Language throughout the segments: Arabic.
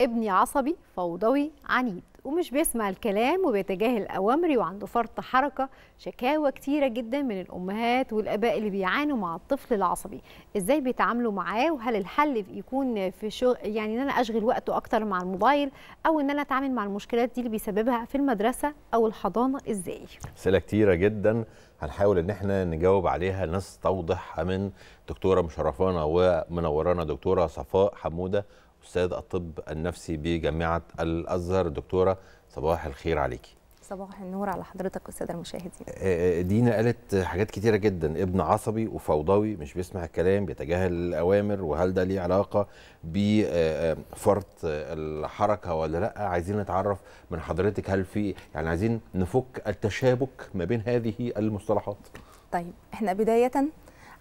ابني عصبي فوضوي عنيد ومش بيسمع الكلام وبيتجاهل أوامري وعنده فرط حركة شكاوى كتيرة جدا من الأمهات والآباء اللي بيعانوا مع الطفل العصبي إزاي بيتعاملوا معاه وهل الحل يكون في شغل يعني إن أنا أشغل وقته أكتر مع الموبايل أو إن أنا أتعامل مع المشكلات دي اللي بيسببها في المدرسة أو الحضانة إزاي أسئلة كتيرة جدا هنحاول ان احنا نجاوب عليها نستوضحها من دكتوره مشرفانا ومنورانا دكتوره صفاء حموده استاذ الطب النفسي بجامعه الازهر دكتوره صباح الخير عليكي صباح النور على حضرتك والساده المشاهدين آه، آه، دينا قالت حاجات كتيره جدا ابن عصبي وفوضوي مش بيسمع الكلام بيتجاهل الاوامر وهل ده ليه علاقه بفرط آه، الحركه ولا لا عايزين نتعرف من حضرتك هل في يعني عايزين نفك التشابك ما بين هذه المصطلحات طيب احنا بدايه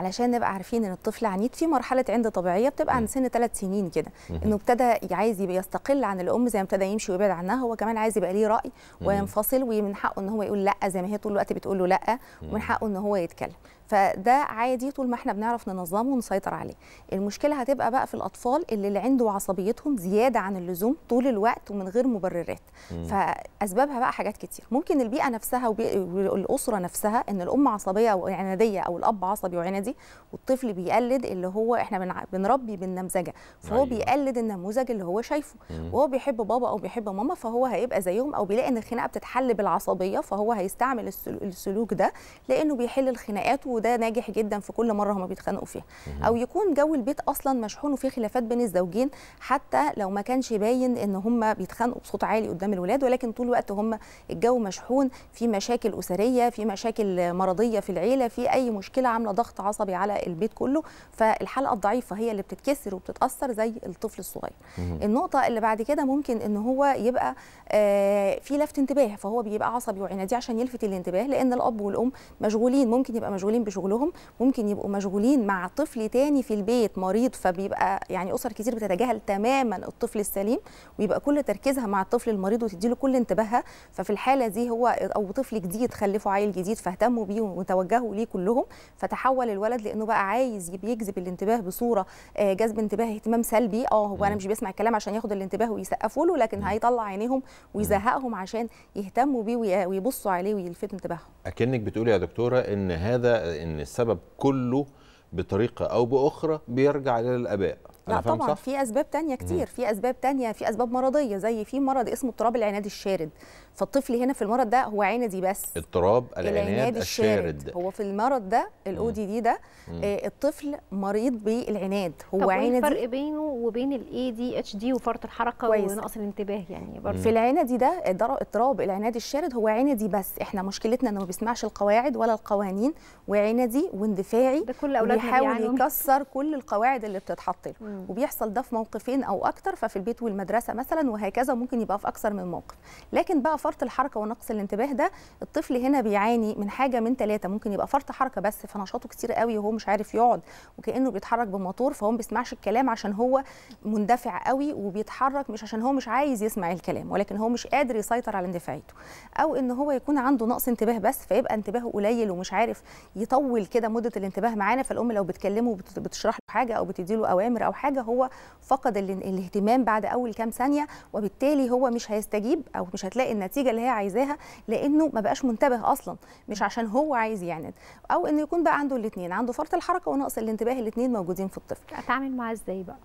علشان نبقى عارفين ان الطفل عنيد في مرحله عند طبيعيه بتبقى عند سن ثلاث سنين كده انه ابتدى عايز يستقل عن الام زي ما ابتدى يمشي ويبعد عنها هو كمان عايز يبقى ليه راي وينفصل ومن حقه ان هو يقول لا زي ما هي طول الوقت بتقول له لا ومن حقه ان هو يتكلم فده عادي طول ما احنا بنعرف ننظمه ونسيطر عليه المشكله هتبقى بقى في الاطفال اللي, اللي عنده عصبيتهم زياده عن اللزوم طول الوقت ومن غير مبررات مم. فاسبابها بقى حاجات كتير ممكن البيئه نفسها والاسره نفسها ان الام عصبيه وعناديه او الاب عصبي وعنادي والطفل بيقلد اللي هو احنا بنربي بالنمذجه فهو أيوة. بيقلد النموذج اللي هو شايفه مم. وهو بيحب بابا او بيحب ماما فهو هيبقى زيهم او بيلاقي ان الخناقه بتتحل بالعصبيه فهو هيستعمل السلوك ده لانه بيحل الخناقات و وده ناجح جدا في كل مره هما بيتخانقوا فيها او يكون جو البيت اصلا مشحون وفيه خلافات بين الزوجين حتى لو ما كانش باين ان هما بيتخانقوا بصوت عالي قدام الولاد ولكن طول الوقت هما الجو مشحون في مشاكل اسريه في مشاكل مرضيه في العيله في اي مشكله عامله ضغط عصبي على البيت كله فالحلقه الضعيفه هي اللي بتتكسر وبتتاثر زي الطفل الصغير النقطه اللي بعد كده ممكن ان هو يبقى آه، في لفت انتباه فهو بيبقى عصبي وعنادي عشان يلفت الانتباه لان الاب والام مشغولين ممكن يبقى مشغولين بشغلهم ممكن يبقوا مشغولين مع طفل تاني في البيت مريض فبيبقى يعني اسر كتير بتتجاهل تماما الطفل السليم ويبقى كل تركيزها مع الطفل المريض وتدي له كل انتباهها ففي الحاله دي هو او طفل جديد خلفوا عيل جديد فاهتموا بيه وتوجهوا ليه كلهم فتحول الولد لانه بقى عايز بيجذب الانتباه بصوره آه، جذب انتباه اهتمام سلبي اه هو انا مش بيسمع الكلام عشان ياخد الانتباه ويسقفوا له لكن هيطلع عينيهم ويزهقهم عشان يهتموا بيه ويبصوا عليه ويلفتوا انتباههم اكنك بتقولي يا دكتوره ان هذا ان السبب كله بطريقه او باخرى بيرجع للاباء لا طبعا صح؟ في اسباب تانية كتير في اسباب تانية في اسباب مرضيه زي في مرض اسمه اضطراب العناد الشارد فالطفل هنا في المرض ده هو دي بس اضطراب العناد الشارد. هو في المرض ده الاو دي دي ده آه، الطفل مريض بالعناد هو طب عنزي الفرق بينه وبين الاي دي اتش دي وفرط الحركه كويس. ونقص الانتباه يعني برضه في العنزي ده اضطراب العناد الشارد هو دي بس احنا مشكلتنا انه ما بيسمعش القواعد ولا القوانين وعنزي واندفاعي ده كل اولادنا بيحاول يكسر كل القواعد اللي بتتحط له وبيحصل ده في موقفين او اكتر ففي البيت والمدرسه مثلا وهكذا ممكن يبقى في اكثر من موقف لكن بقى فرط الحركه ونقص الانتباه ده الطفل هنا بيعاني من حاجه من ثلاثه ممكن يبقى فرط حركه بس فنشاطه كتير قوي وهو مش عارف يقعد وكانه بيتحرك بموتور فهو ما بيسمعش الكلام عشان هو مندفع قوي وبيتحرك مش عشان هو مش عايز يسمع الكلام ولكن هو مش قادر يسيطر على اندفاعيته او ان هو يكون عنده نقص انتباه بس فيبقى انتباهه قليل ومش عارف يطول كده مده الانتباه معانا فالام لو بتكلمه بتشرح له حاجه او بتدي له اوامر او حاجه هو فقد الاهتمام بعد اول كام ثانيه وبالتالي هو مش هيستجيب او مش هتلاقي النتيجه النتيجه اللي هي عايزاها لانه ما بقاش منتبه اصلا مش عشان هو عايز يعند او انه يكون بقى عنده الاثنين عنده فرط الحركه ونقص الانتباه الاثنين موجودين في الطفل اتعامل معاه ازاي بقى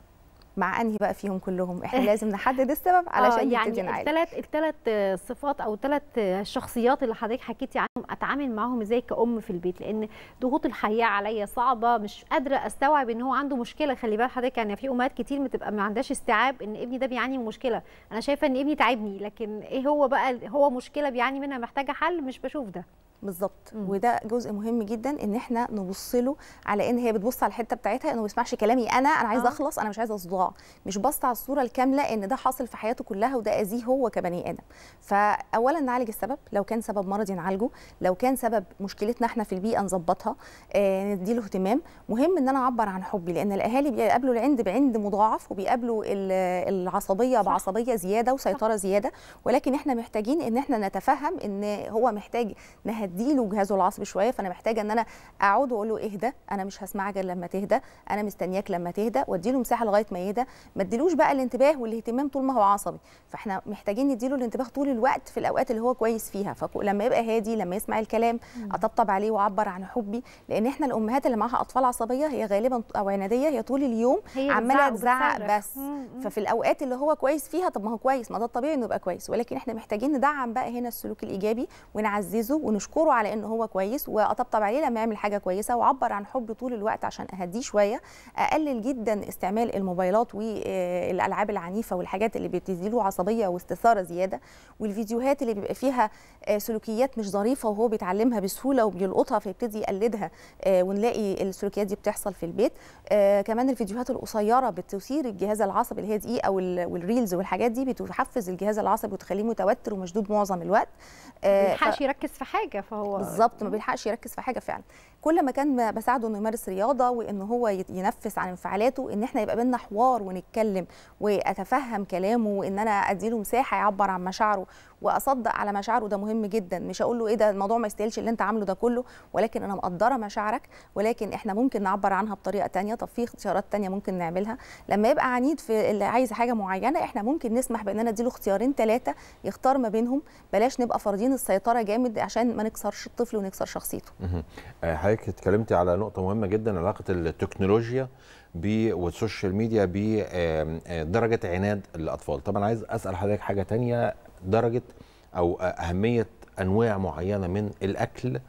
مع انهي بقى فيهم كلهم احنا لازم نحدد السبب آه، علشان يعني الثلاث الثلاث صفات او الثلاث الشخصيات اللي حضرتك حكيتي عنهم اتعامل معاهم ازاي كأم في البيت لان ضغوط الحياه عليا صعبه مش قادره استوعب ان هو عنده مشكله خلي بال حضرتك يعني في امهات كتير بتبقى ما عندهاش استيعاب ان ابني ده بيعاني من مشكله انا شايفه ان ابني تعبني لكن ايه هو بقى هو مشكله بيعاني منها محتاجه حل مش بشوف ده بالظبط وده جزء مهم جدا ان احنا نبص له على ان هي بتبص على الحته بتاعتها انه ما بيسمعش كلامي انا انا عايزه آه. اخلص انا مش عايزه اصداع مش باصه على الصوره الكامله ان ده حاصل في حياته كلها وده اذيه هو كبني ادم فاولا نعالج السبب لو كان سبب مرضي نعالجه لو كان سبب مشكلتنا احنا في البيئه نظبطها آه نديله اهتمام مهم ان انا اعبر عن حبي لان الاهالي بيقابلوا العند بعند مضاعف وبيقابلوا العصبيه صح. بعصبيه زياده وسيطره صح. زياده ولكن احنا محتاجين ان احنا نتفهم ان هو محتاج نهدي مديله جهازه العصبي شويه فانا محتاجه ان انا اقعد واقول له اهدى انا مش هسمعك غير لما تهدى انا مستنياك لما تهدى واديله مساحه لغايه ما يهدى ما اديلوش بقى الانتباه والاهتمام طول ما هو عصبي فاحنا محتاجين نديله الانتباه طول الوقت في الاوقات اللي هو كويس فيها فلما يبقى هادي لما يسمع الكلام اطبطب عليه واعبر عن حبي لان احنا الامهات اللي معاها اطفال عصبيه هي غالبا او عناديه هي طول اليوم عماله تزعق بس ففي الاوقات اللي هو كويس فيها طب ما هو كويس ما ده الطبيعي انه يبقى كويس ولكن احنا محتاجين ندعم بقى هنا السلوك الايجابي ونعززه ونشكره اشكره على ان هو كويس واطبطب عليه لما يعمل حاجه كويسه واعبر عن حبي طول الوقت عشان اهديه شويه اقلل جدا استعمال الموبايلات والالعاب العنيفه والحاجات اللي بتديله عصبيه واستثاره زياده والفيديوهات اللي بيبقى فيها آه، سلوكيات مش ظريفه وهو بيتعلمها بسهوله وبيلقطها فيبتدي يقلدها آه، ونلاقي السلوكيات دي بتحصل في البيت آه، كمان الفيديوهات القصيره بتثير الجهاز العصبي اللي هي دقيقه والريلز والحاجات دي بتحفز الجهاز العصبي وتخليه متوتر ومشدود معظم الوقت ما يركز في حاجه فهو بالظبط ما بيلحقش يركز في حاجه فعلا كل ما كان بساعده انه يمارس رياضه وان هو ينفس عن انفعالاته ان احنا يبقى بينا حوار ونتكلم واتفهم كلامه وان انا اديله مساحه يعبر عن مشاعره واصدق على مشاعره ده مهم جدا مش هقول له ايه ده الموضوع ما يستاهلش اللي انت عامله ده كله ولكن انا مقدره مشاعرك ولكن احنا ممكن نعبر عنها بطريقه ثانيه طب في اختيارات ثانيه ممكن نعملها لما يبقى عنيد في اللي عايز حاجه معينه احنا ممكن نسمح بان انا اديله اختيارين ثلاثه يختار ما بينهم بلاش نبقى فارضين السيطره جامد عشان ما نكسرش الطفل ونكسر شخصيته حضرتك اتكلمتي على نقطه مهمه جدا علاقه التكنولوجيا والسوشيال ميديا بدرجه آه، عناد الاطفال طبعا عايز اسال حضرتك حاجه تانية درجه او اهميه انواع معينه من الاكل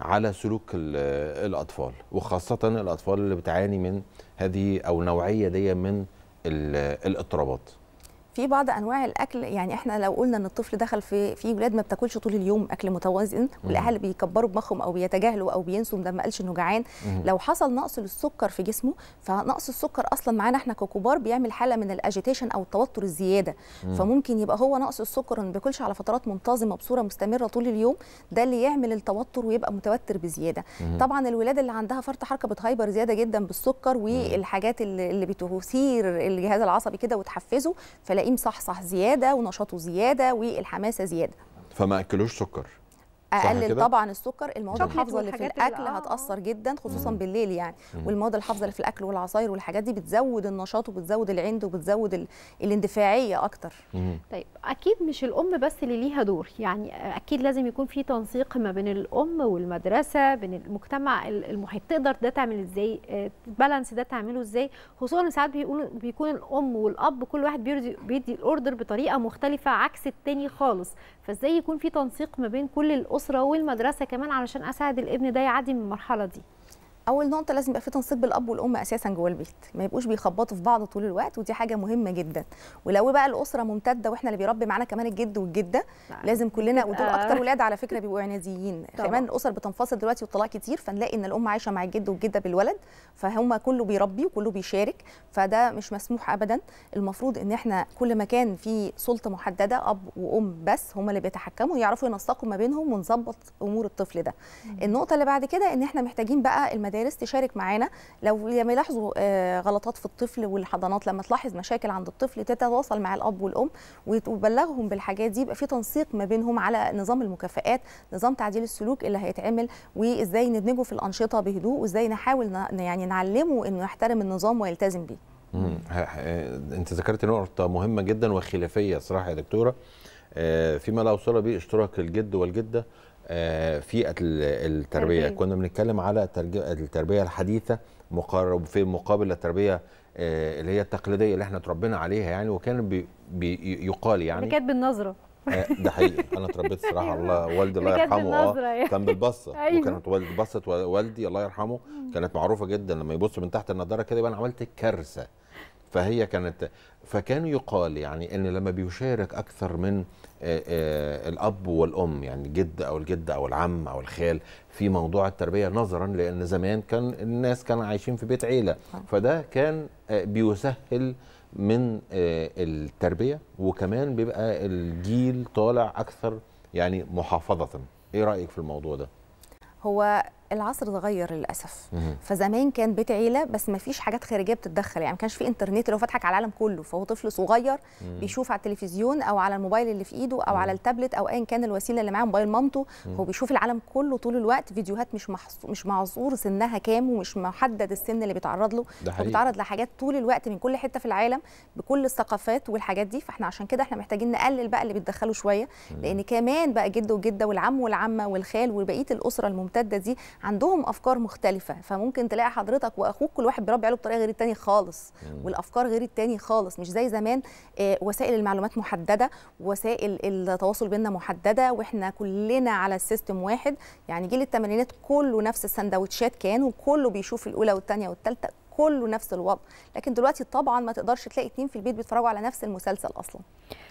على سلوك آه، الاطفال وخاصه الاطفال اللي بتعاني من هذه او نوعيه دي من آه، الاضطرابات في بعض انواع الاكل يعني احنا لو قلنا ان الطفل دخل في في ولاد ما بتاكلش طول اليوم اكل متوازن والاهل بيكبروا دماغهم او بيتجاهلوا او بينسوا ده ما قالش انه جعان لو حصل نقص للسكر في جسمه فنقص السكر اصلا معانا احنا ككبار بيعمل حاله من الاجيتيشن او التوتر الزياده فممكن يبقى هو نقص السكر ما بياكلش على فترات منتظمه بصوره مستمره طول اليوم ده اللي يعمل التوتر ويبقى متوتر بزياده طبعا الولاد اللي عندها فرط حركه بتهايبر زياده جدا بالسكر والحاجات اللي بتثير الجهاز العصبي كده وتحفزه فلا هتلاقيه مصحصح زياده ونشاطه زياده والحماسه زياده فما اكلوش سكر اقلل طبعا السكر المواد الحافظه اللي في الاكل آه. هتاثر جدا خصوصا مم. بالليل يعني مم. والمواد الحافظه اللي في الاكل والعصاير والحاجات دي بتزود النشاط وبتزود العند وبتزود ال... الاندفاعيه اكتر مم. طيب اكيد مش الام بس اللي ليها دور يعني اكيد لازم يكون في تنسيق ما بين الام والمدرسه بين المجتمع المحيط تقدر ده تعمل ازاي بالانس آه، ده تعمله ازاي خصوصا ساعات بيقول بيكون الام والاب كل واحد بيدي, بيدي الاوردر بطريقه مختلفه عكس التاني خالص فازاي يكون في تنسيق ما بين كل الام الاسره والمدرسه كمان علشان اساعد الابن ده يعدي من المرحله دي اول نقطه لازم يبقى في تنسيق بالاب والام اساسا جوه البيت ما يبقوش بيخبطوا في بعض طول الوقت ودي حاجه مهمه جدا ولو بقى الاسره ممتده واحنا اللي بيربي معانا كمان الجد والجده نعم. لازم كلنا ودول آه. اكتر ولاد على فكره بيبقوا عناديين كمان الاسر بتنفصل دلوقتي والطلاق كتير فنلاقي ان الام عايشه مع الجد والجده بالولد فهم كله بيربي وكله بيشارك فده مش مسموح ابدا المفروض ان احنا كل ما كان في سلطه محدده اب وام بس هم اللي بيتحكموا يعرفوا ينسقوا ما بينهم ونظبط امور الطفل ده النقطه اللي بعد كده ان احنا محتاجين بقى المدارس تشارك معانا لو لما يلاحظوا آه، غلطات في الطفل والحضانات لما تلاحظ مشاكل عند الطفل تتواصل مع الاب والام وتبلغهم بالحاجات دي يبقى في تنسيق ما بينهم على نظام المكافئات نظام تعديل السلوك اللي هيتعمل وازاي ندمجه في الانشطه بهدوء وازاي نحاول يعني نعلمه انه يحترم النظام ويلتزم بيه انت ذكرت نقطه مهمه جدا وخلافيه صراحه يا دكتوره آه، فيما لا وصل به اشتراك الجد والجده آه، في التربيه كنا بنتكلم على التربيه الحديثه مقارب في مقابل التربيه آه، اللي هي التقليديه اللي احنا اتربينا عليها يعني وكان بيقال بي يعني كانت بالنظره آه، ده حقيقي انا اتربيت الصراحه الله والدي الله يرحمه اه يعني. كان بالبصه أيوه. وكانت والدي بصت والدي الله يرحمه كانت معروفه جدا لما يبص من تحت النضاره كده يبقى انا عملت كارثه فهي كانت فكان يقال يعني ان لما بيشارك اكثر من الاب والام يعني الجد او الجده او العم او الخال في موضوع التربيه نظرا لان زمان كان الناس كانوا عايشين في بيت عيله آه. فده كان بيسهل من التربيه وكمان بيبقى الجيل طالع اكثر يعني محافظه ايه رايك في الموضوع ده هو العصر اتغير للاسف فزمان كان بيت عيله بس ما فيش حاجات خارجيه بتتدخل يعني ما كانش في انترنت اللي هو فاتحك على العالم كله فهو طفل صغير بيشوف على التلفزيون او على الموبايل اللي في ايده او على التابلت او ايا كان الوسيله اللي معاه موبايل مامته هو بيشوف العالم كله طول الوقت فيديوهات مش محصو... مش معذور سنها كام ومش محدد السن اللي بيتعرض له بيتعرض لحاجات طول الوقت من كل حته في العالم بكل الثقافات والحاجات دي فاحنا عشان كده احنا محتاجين نقلل بقى اللي بيتدخلوا شويه لان كمان بقى جد وجده والعم والعمه والخال وبقيه الاسره الممتده دي عندهم افكار مختلفه فممكن تلاقي حضرتك واخوك كل واحد بيربي عياله بطريقه غير التاني خالص والافكار غير التاني خالص مش زي زمان آه، وسائل المعلومات محدده وسائل التواصل بينا محدده واحنا كلنا على السيستم واحد يعني جيل الثمانينات كله نفس السندوتشات كان وكله بيشوف الاولى والثانيه والثالثه كله نفس الوضع لكن دلوقتي طبعا ما تقدرش تلاقي اتنين في البيت بيتفرجوا على نفس المسلسل اصلا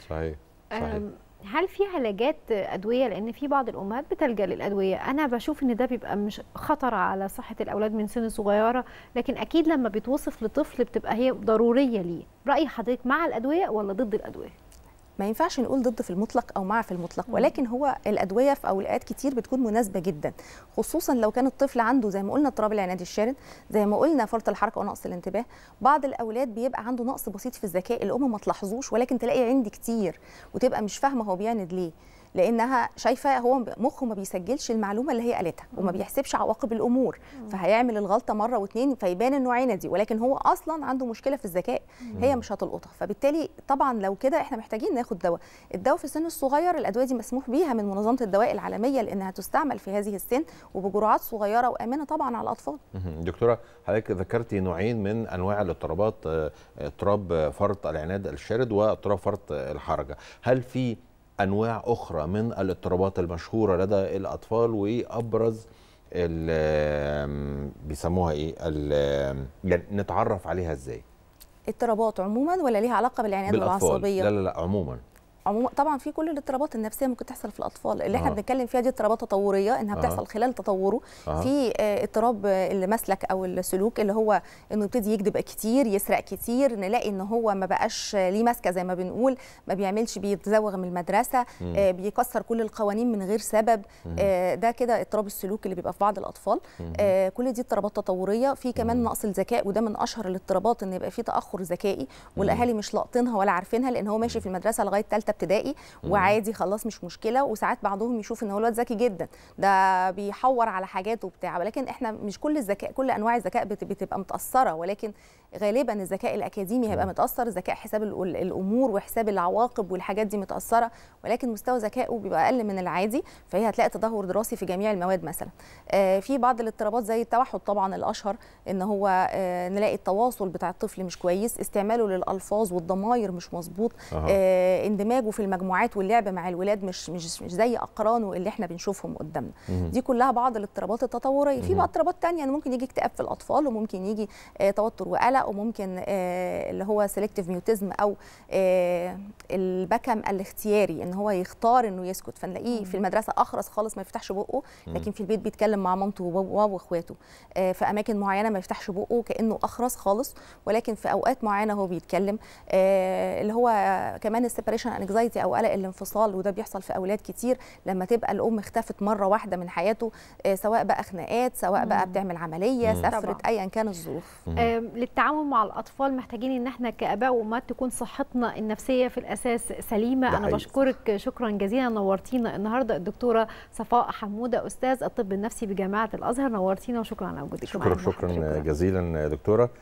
صحيح صحيح هل في علاجات ادويه لان في بعض الامهات بتلجا للادويه انا بشوف ان ده بيبقى مش خطر على صحه الاولاد من سن صغيره لكن اكيد لما بيتوصف لطفل بتبقى هي ضروريه ليه راي حضرتك مع الادويه ولا ضد الادويه ما ينفعش نقول ضد في المطلق او مع في المطلق ولكن هو الادويه في اوقات كتير بتكون مناسبه جدا خصوصا لو كان الطفل عنده زي ما قلنا اضطراب العناد الشارد زي ما قلنا فرط الحركه ونقص الانتباه بعض الاولاد بيبقى عنده نقص بسيط في الذكاء الام ما تلاحظوش ولكن تلاقي عندي كتير وتبقى مش فاهمه هو بيعند ليه لانها شايفه هو مخه ما بيسجلش المعلومه اللي هي قالتها وما بيحسبش عواقب الامور فهيعمل الغلطه مره واثنين فيبان انه عينه دي ولكن هو اصلا عنده مشكله في الذكاء هي مش هتلقطها فبالتالي طبعا لو كده احنا محتاجين ناخد دواء الدواء في السن الصغير الادويه دي مسموح بيها من منظمه الدواء العالميه لانها تستعمل في هذه السن وبجرعات صغيره وامنه طبعا على الاطفال دكتوره حضرتك ذكرتي نوعين من انواع الاضطرابات آه، آه، اضطراب آه، فرط العناد الشرد واضطراب فرط الحرجه هل في انواع اخرى من الاضطرابات المشهوره لدى الاطفال وابرز ال بيسموها ايه الـ يعني نتعرف عليها ازاي اضطرابات عموما ولا ليها علاقه بالعناد العصبيه لا لا لا عموما عموما طبعا في كل الاضطرابات النفسيه ممكن تحصل في الاطفال اللي احنا آه. بنتكلم فيها دي اضطرابات تطوريه انها آه. بتحصل آه. خلال تطوره آه. في آه، اضطراب المسلك او السلوك اللي هو انه يبتدي يكذب كتير يسرق كتير نلاقي ان هو ما بقاش ليه ماسكه زي ما بنقول ما بيعملش بيتزوغ من المدرسه آه بيكسر كل القوانين من غير سبب آه ده كده اضطراب السلوك اللي بيبقى في بعض الاطفال آه كل دي اضطرابات تطوريه في كمان نقص الذكاء وده من اشهر الاضطرابات ان يبقى في تاخر ذكائي والاهالي مش لاقطينها ولا عارفينها لان هو ماشي في المدرسه لغايه ابتدائي وعادي خلاص مش مشكله وساعات بعضهم يشوف ان هو الواد ذكي جدا ده بيحور على حاجات وبتاع ولكن احنا مش كل الذكاء كل انواع الذكاء بتبقى متاثره ولكن غالبا الذكاء الاكاديمي هيبقى متاثر ذكاء حساب الامور وحساب العواقب والحاجات دي متاثره ولكن مستوى ذكائه بيبقى اقل من العادي فهي هتلاقي تدهور دراسي في جميع المواد مثلا آه، في بعض الاضطرابات زي التوحد طبعا الاشهر ان هو آه، نلاقي التواصل بتاع الطفل مش كويس استعماله للالفاظ والضماير مش مظبوط آه، اندماج لعبه في المجموعات واللعب مع الولاد مش مش, مش زي اقرانه اللي احنا بنشوفهم قدامنا دي كلها بعض الاضطرابات التطوريه في بقى اضطرابات ثانيه يعني ممكن يجي اكتئاب في الاطفال وممكن يجي آه توتر وقلق وممكن آه اللي هو سيلكتيف ميوتيزم او آه البكم الاختياري ان هو يختار انه يسكت فنلاقيه في المدرسه اخرس خالص ما يفتحش بقه لكن في البيت بيتكلم مع مامته وباباه واخواته آه، في اماكن معينه ما يفتحش بقه كانه اخرس خالص ولكن في اوقات معينه هو بيتكلم آه، اللي هو كمان السيبريشن الانكزايتي او قلق الانفصال وده بيحصل في اولاد كتير لما تبقى الام اختفت مره واحده من حياته آه، سواء بقى خناقات سواء بقى بتعمل عمليه سافرت ايا كان الظروف آه، للتعامل مع الاطفال محتاجين ان احنا كاباء وامهات تكون صحتنا النفسيه في الاساس سليمه انا بشكرك شكرا جزيلا نورتينا النهارده الدكتوره صفاء حموده استاذ الطب النفسي بجامعه الازهر نورتينا وشكرا على وجودك شكرا شكرا جزيلا دكتوره